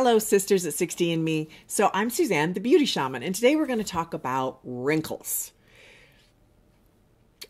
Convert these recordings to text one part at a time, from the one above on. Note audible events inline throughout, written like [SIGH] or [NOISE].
Hello, sisters at 60 and Me. So I'm Suzanne, the beauty shaman, and today we're going to talk about wrinkles.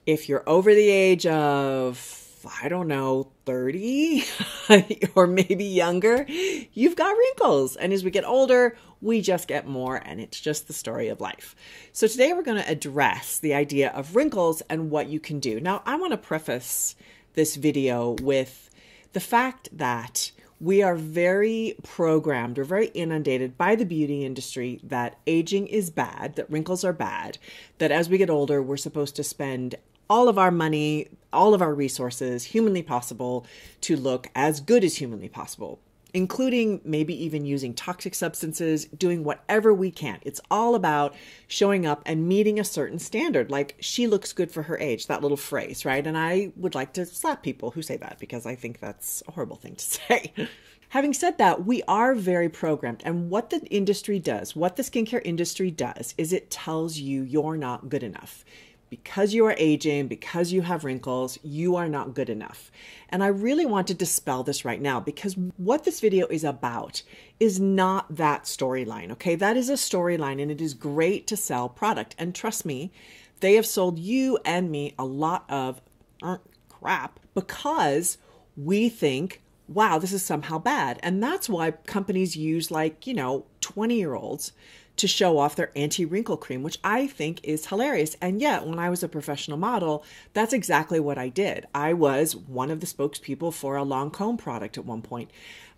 If you're over the age of, I don't know, 30 [LAUGHS] or maybe younger, you've got wrinkles. And as we get older, we just get more, and it's just the story of life. So today we're going to address the idea of wrinkles and what you can do. Now, I want to preface this video with the fact that we are very programmed, we're very inundated by the beauty industry that aging is bad, that wrinkles are bad, that as we get older, we're supposed to spend all of our money, all of our resources, humanly possible, to look as good as humanly possible including maybe even using toxic substances, doing whatever we can. It's all about showing up and meeting a certain standard, like she looks good for her age, that little phrase, right? And I would like to slap people who say that because I think that's a horrible thing to [LAUGHS] say. Having said that, we are very programmed. And what the industry does, what the skincare industry does, is it tells you you're not good enough because you are aging, because you have wrinkles, you are not good enough. And I really want to dispel this right now because what this video is about is not that storyline, okay? That is a storyline and it is great to sell product. And trust me, they have sold you and me a lot of uh, crap because we think, wow, this is somehow bad. And that's why companies use like, you know, 20 year olds to show off their anti wrinkle cream, which I think is hilarious. And yet, when I was a professional model, that's exactly what I did. I was one of the spokespeople for a Lancome product at one point.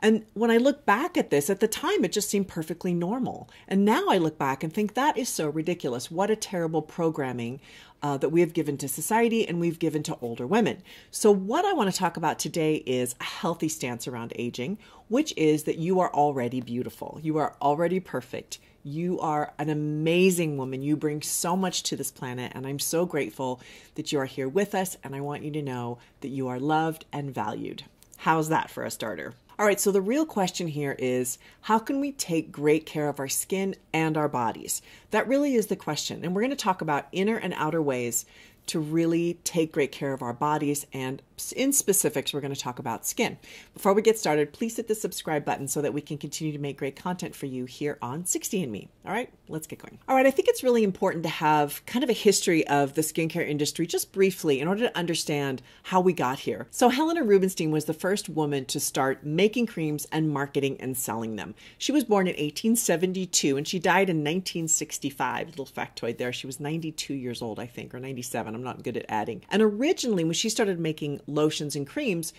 And when I look back at this, at the time, it just seemed perfectly normal. And now I look back and think that is so ridiculous. What a terrible programming uh, that we have given to society and we've given to older women. So, what I want to talk about today is a healthy stance around aging, which is that you are already beautiful, you are already perfect. You are an amazing woman. You bring so much to this planet, and I'm so grateful that you are here with us. And I want you to know that you are loved and valued. How's that for a starter? All right, so the real question here is how can we take great care of our skin and our bodies? That really is the question. And we're going to talk about inner and outer ways to really take great care of our bodies. And in specifics, we're going to talk about skin. Before we get started, please hit the subscribe button so that we can continue to make great content for you here on 60 and Me. All right, let's get going. All right, I think it's really important to have kind of a history of the skincare industry just briefly in order to understand how we got here. So, Helena Rubinstein was the first woman to start making creams and marketing and selling them. She was born in 1872 and she died in 1965. Little factoid there. She was 92 years old, I think, or 97 and I'm not good at adding. And originally, when she started making lotions and creams,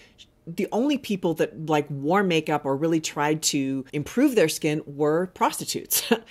the only people that like wore makeup or really tried to improve their skin were prostitutes. [LAUGHS]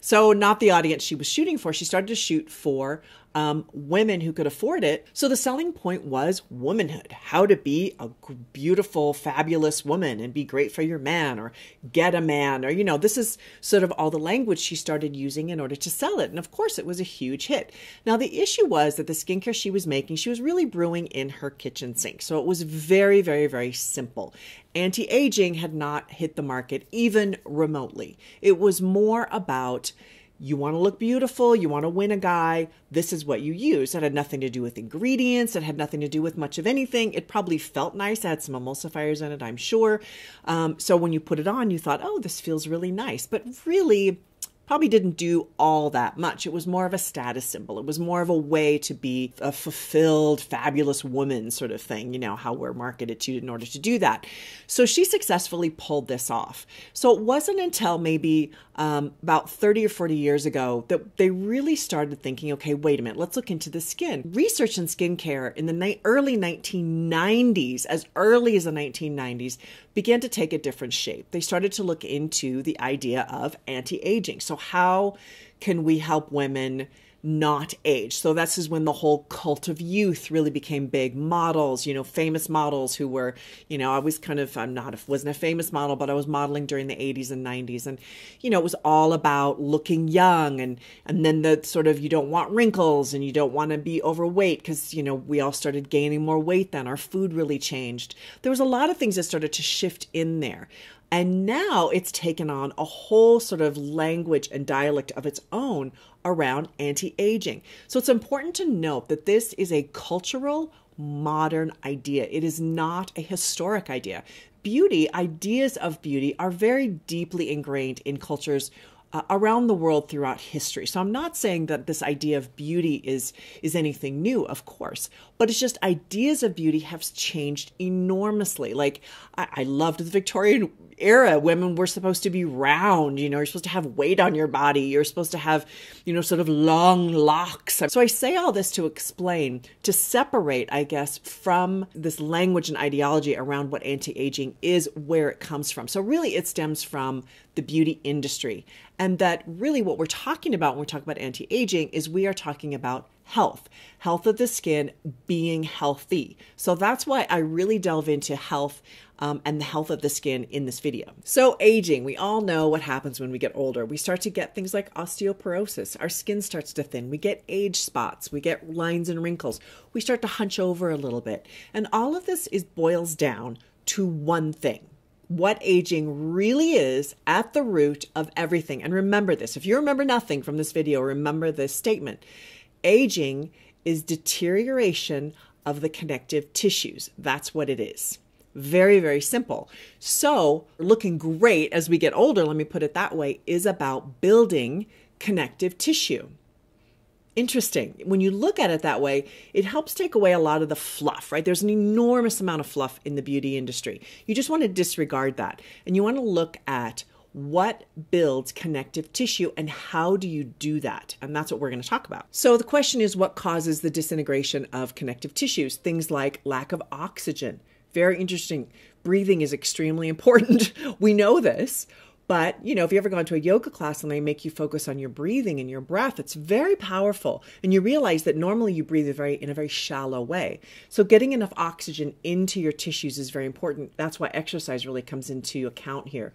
So, not the audience she was shooting for. She started to shoot for um, women who could afford it. So the selling point was womanhood, how to be a beautiful, fabulous woman and be great for your man or get a man or, you know, this is sort of all the language she started using in order to sell it. And of course, it was a huge hit. Now, the issue was that the skincare she was making, she was really brewing in her kitchen sink. So it was very, very, very simple anti aging had not hit the market even remotely. It was more about you want to look beautiful, you want to win a guy, this is what you use. It had nothing to do with ingredients, it had nothing to do with much of anything. It probably felt nice, it had some emulsifiers in it, I'm sure. Um, so when you put it on, you thought, oh, this feels really nice. But really, probably didn't do all that much. It was more of a status symbol. It was more of a way to be a fulfilled, fabulous woman sort of thing, you know, how we're marketed to in order to do that. So she successfully pulled this off. So it wasn't until maybe um, about 30 or 40 years ago that they really started thinking, okay, wait a minute, let's look into the skin. Research in skincare in the early 1990s, as early as the 1990s, began to take a different shape. They started to look into the idea of anti aging. So, how can we help women? not age. So this is when the whole cult of youth really became big. Models, you know, famous models who were, you know, I was kind of I'm not a, wasn't a famous model, but I was modeling during the 80s and 90s, and you know, it was all about looking young, and and then the sort of you don't want wrinkles and you don't want to be overweight because you know we all started gaining more weight then. Our food really changed. There was a lot of things that started to shift in there. And now it's taken on a whole sort of language and dialect of its own around anti aging. So it's important to note that this is a cultural, modern idea. It is not a historic idea. Beauty, ideas of beauty, are very deeply ingrained in cultures uh, around the world throughout history. So I'm not saying that this idea of beauty is is anything new, of course but it's just ideas of beauty have changed enormously. Like I, I loved the Victorian era. Women were supposed to be round, you know, you're supposed to have weight on your body, you're supposed to have, you know, sort of long locks. So I say all this to explain, to separate, I guess, from this language and ideology around what anti aging is, where it comes from. So really, it stems from the beauty industry. And that really what we're talking about when we talk about anti aging is we are talking about health, health of the skin, being healthy. So that's why I really delve into health um, and the health of the skin in this video. So aging, we all know what happens when we get older. We start to get things like osteoporosis. Our skin starts to thin. We get age spots. We get lines and wrinkles. We start to hunch over a little bit. And all of this is boils down to one thing what aging really is at the root of everything. And remember this if you remember nothing from this video, remember this statement Aging is deterioration of the connective tissues. That's what it is. Very, very simple. So, looking great as we get older, let me put it that way, is about building connective tissue. Interesting. When you look at it that way, it helps take away a lot of the fluff, right? There's an enormous amount of fluff in the beauty industry. You just want to disregard that. And you want to look at what builds connective tissue and how do you do that? And that's what we're going to talk about. So, the question is what causes the disintegration of connective tissues? Things like lack of oxygen. Very interesting. Breathing is extremely [LAUGHS] important. we know this. But, you know, if you ever gone to a yoga class and they make you focus on your breathing and your breath, it's very powerful. And you realize that normally you breathe very, in a very shallow way. So getting enough oxygen into your tissues is very important. That's why exercise really comes into account here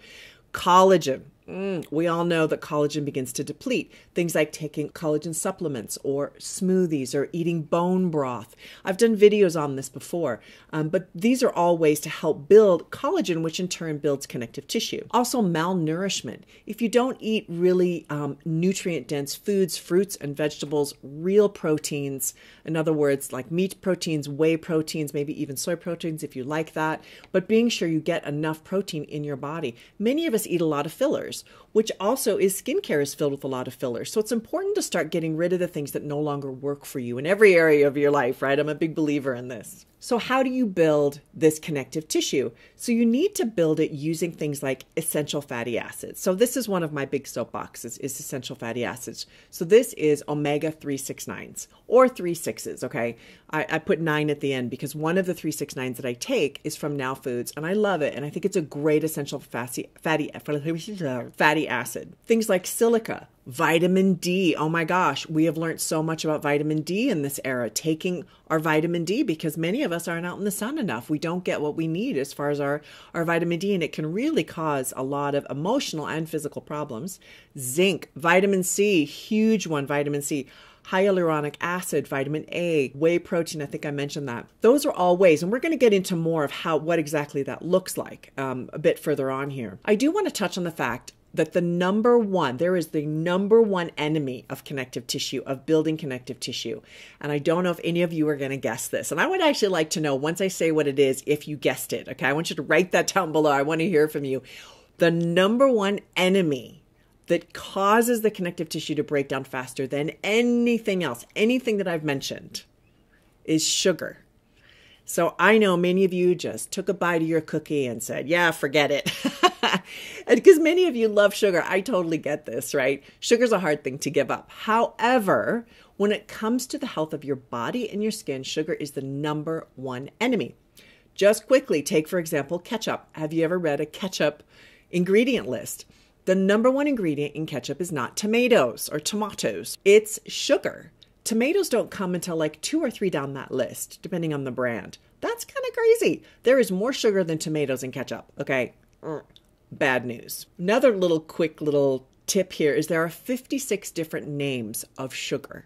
collagen Mm, we all know that collagen begins to deplete. Things like taking collagen supplements or smoothies or eating bone broth. I've done videos on this before, um, but these are all ways to help build collagen, which in turn builds connective tissue. Also, malnourishment. If you don't eat really um, nutrient dense foods, fruits, and vegetables, real proteins, in other words, like meat proteins, whey proteins, maybe even soy proteins if you like that, but being sure you get enough protein in your body. Many of us eat a lot of fillers years which also is skincare is filled with a lot of fillers. So it's important to start getting rid of the things that no longer work for you in every area of your life, right? I'm a big believer in this. So, how do you build this connective tissue? So, you need to build it using things like essential fatty acids. So, this is one of my big soapboxes is essential fatty acids. So, this is omega 369s or 36s, okay? I, I put nine at the end because one of the 369s that I take is from Now Foods and I love it. And I think it's a great essential fatty, fatty, fatty fatty acid, things like silica, vitamin D. Oh my gosh, we have learned so much about vitamin D in this era, taking our vitamin D because many of us aren't out in the sun enough. We don't get what we need as far as our, our vitamin D, and it can really cause a lot of emotional and physical problems. Zinc, vitamin C, huge one, vitamin C hyaluronic acid, vitamin A, whey protein. I think I mentioned that. Those are all ways, and we're going to get into more of how what exactly that looks like um, a bit further on here. I do want to touch on the fact that the number one, there is the number one enemy of connective tissue, of building connective tissue. And I don't know if any of you are going to guess this. And I would actually like to know once I say what it is, if you guessed it. Okay. I want you to write that down below. I want to hear from you. The number one enemy that causes the connective tissue to break down faster than anything else, anything that I've mentioned, is sugar. So I know many of you just took a bite of your cookie and said, yeah, forget it. [LAUGHS] [LAUGHS] because many of you love sugar. I totally get this, right? Sugar's a hard thing to give up. However, when it comes to the health of your body and your skin, sugar is the number one enemy. Just quickly, take for example ketchup. Have you ever read a ketchup ingredient list? The number one ingredient in ketchup is not tomatoes or tomatoes, it's sugar. Tomatoes don't come until like two or three down that list, depending on the brand. That's kind of crazy. There is more sugar than tomatoes in ketchup, okay? Mm bad news. Another little quick little tip here is there are 56 different names of sugar.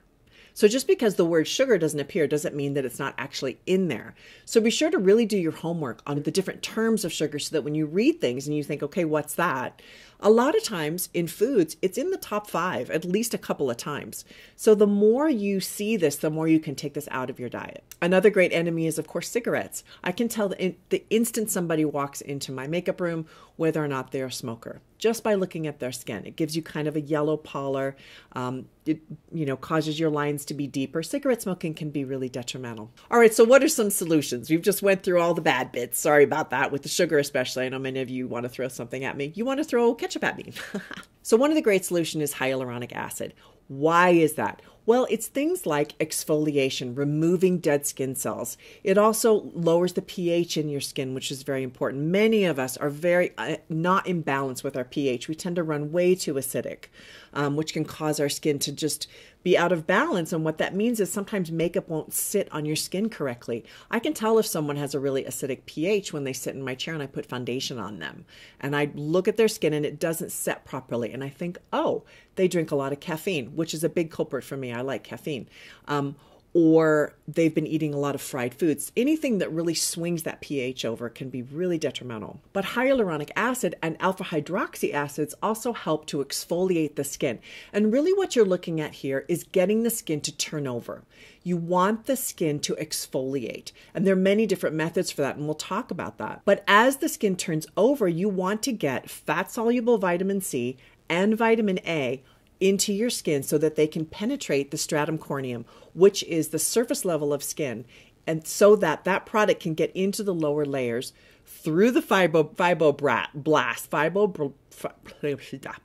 So just because the word sugar doesn't appear doesn't mean that it's not actually in there. So be sure to really do your homework on the different terms of sugar so that when you read things and you think, okay, what's that? A lot of times in foods, it's in the top five at least a couple of times. So the more you see this, the more you can take this out of your diet. Another great enemy is, of course, cigarettes. I can tell the, the instant somebody walks into my makeup room whether or not they're a smoker just by looking at their skin. It gives you kind of a yellow pallor. Um, it, you know, causes your lines to be deeper. Cigarette smoking can be really detrimental. All right, so what are some solutions? We've just went through all the bad bits. Sorry about that with the sugar especially. I know many of you want to throw something at me. You want to throw ketchup at me. [LAUGHS] so one of the great solutions is hyaluronic acid. Why is that? Well, it's things like exfoliation, removing dead skin cells. It also lowers the pH in your skin, which is very important. Many of us are very uh, not in balance with our pH. We tend to run way too acidic, um, which can cause our skin to just be out of balance. And what that means is sometimes makeup won't sit on your skin correctly. I can tell if someone has a really acidic pH when they sit in my chair and I put foundation on them. And I look at their skin and it doesn't set properly. And I think, oh, they drink a lot of caffeine, which is a big culprit for me. I like caffeine. Um, or they've been eating a lot of fried foods. Anything that really swings that pH over can be really detrimental. But hyaluronic acid and alpha hydroxy acids also help to exfoliate the skin. And really, what you're looking at here is getting the skin to turn over. You want the skin to exfoliate. And there are many different methods for that, and we'll talk about that. But as the skin turns over, you want to get fat soluble vitamin C and vitamin A into your skin so that they can penetrate the stratum corneum, which is the surface level of skin, and so that that product can get into the lower layers through the fibro fibroblast fibro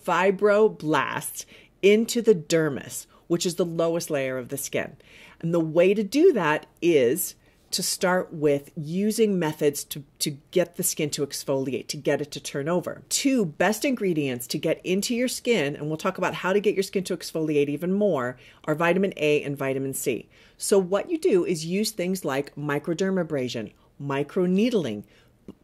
fibroblast into the dermis, which is the lowest layer of the skin. And the way to do that is to start with using methods to, to get the skin to exfoliate, to get it to turn over. Two, best ingredients to get into your skin, and we'll talk about how to get your skin to exfoliate even more, are vitamin A and vitamin C. So, what you do is use things like microdermabrasion, microneedling,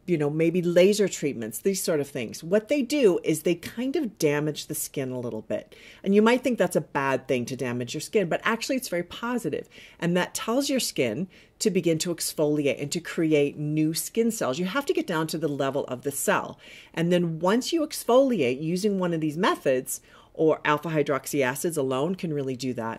you know, maybe laser treatments, these sort of things. What they do is they kind of damage the skin a little bit. And you might think that's a bad thing to damage your skin, but actually it's very positive. And that tells your skin to begin to exfoliate and to create new skin cells. You have to get down to the level of the cell. And then once you exfoliate using one of these methods, or alpha hydroxy acids alone can really do that